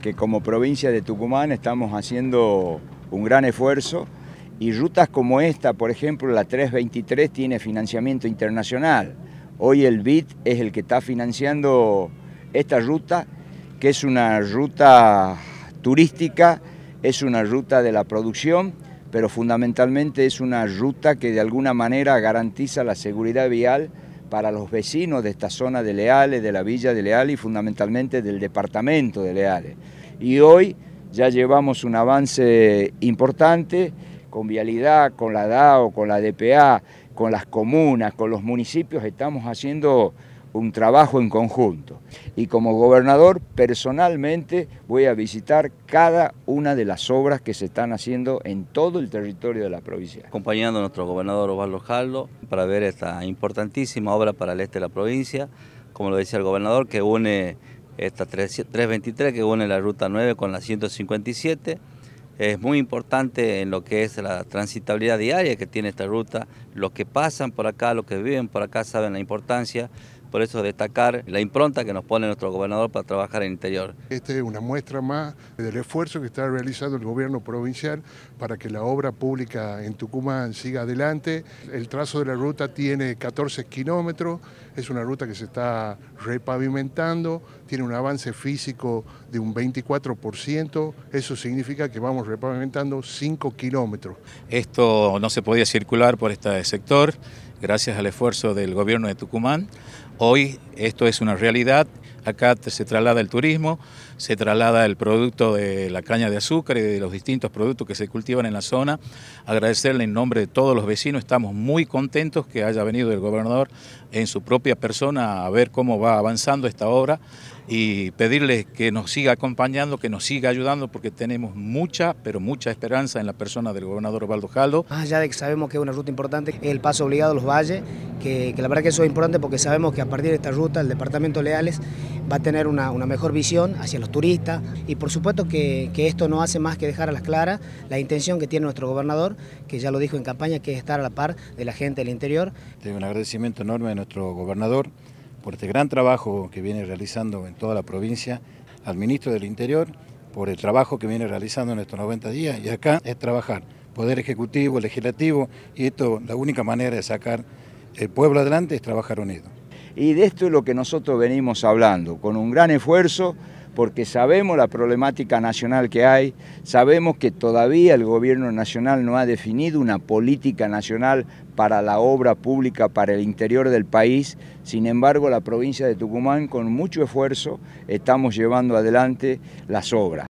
que como provincia de Tucumán estamos haciendo un gran esfuerzo y rutas como esta, por ejemplo, la 323 tiene financiamiento internacional. Hoy el BID es el que está financiando esta ruta, que es una ruta turística, es una ruta de la producción, pero fundamentalmente es una ruta que de alguna manera garantiza la seguridad vial para los vecinos de esta zona de Leales, de la villa de Leales y fundamentalmente del departamento de Leales. Y hoy ya llevamos un avance importante con Vialidad, con la DAO, con la DPA, con las comunas, con los municipios, estamos haciendo un trabajo en conjunto. Y como gobernador, personalmente voy a visitar cada una de las obras que se están haciendo en todo el territorio de la provincia. Acompañando a nuestro gobernador Osvaldo Jaldo para ver esta importantísima obra para el este de la provincia, como lo decía el gobernador, que une esta 323, que une la ruta 9 con la 157. Es muy importante en lo que es la transitabilidad diaria que tiene esta ruta. Los que pasan por acá, los que viven por acá saben la importancia por eso destacar la impronta que nos pone nuestro gobernador para trabajar en interior. Esta es una muestra más del esfuerzo que está realizando el gobierno provincial para que la obra pública en Tucumán siga adelante. El trazo de la ruta tiene 14 kilómetros, es una ruta que se está repavimentando, tiene un avance físico de un 24%, eso significa que vamos repavimentando 5 kilómetros. Esto no se podía circular por este sector gracias al esfuerzo del gobierno de Tucumán. Hoy esto es una realidad, acá se traslada el turismo, se traslada el producto de la caña de azúcar y de los distintos productos que se cultivan en la zona. Agradecerle en nombre de todos los vecinos, estamos muy contentos que haya venido el gobernador en su propia persona a ver cómo va avanzando esta obra y pedirles que nos siga acompañando, que nos siga ayudando, porque tenemos mucha, pero mucha esperanza en la persona del gobernador Osvaldo Jaldo. Más allá de que sabemos que es una ruta importante, el paso obligado a los valles, que, la verdad que eso es importante porque sabemos que a partir de esta ruta el departamento Leales va a tener una, mejor visión hacia los turistas y por supuesto que, que esto no hace más que dejar a las claras la intención que tiene nuestro gobernador, que ya lo dijo en campaña, que es estar a la par de la gente del interior. Tengo un agradecimiento enorme a nuestro gobernador por este gran trabajo que viene realizando en toda la provincia, al ministro del Interior, por el trabajo que viene realizando en estos 90 días. Y acá es trabajar, poder ejecutivo, legislativo, y esto, la única manera de sacar el pueblo adelante es trabajar unido. Y de esto es lo que nosotros venimos hablando, con un gran esfuerzo porque sabemos la problemática nacional que hay, sabemos que todavía el gobierno nacional no ha definido una política nacional para la obra pública para el interior del país, sin embargo la provincia de Tucumán con mucho esfuerzo estamos llevando adelante las obras.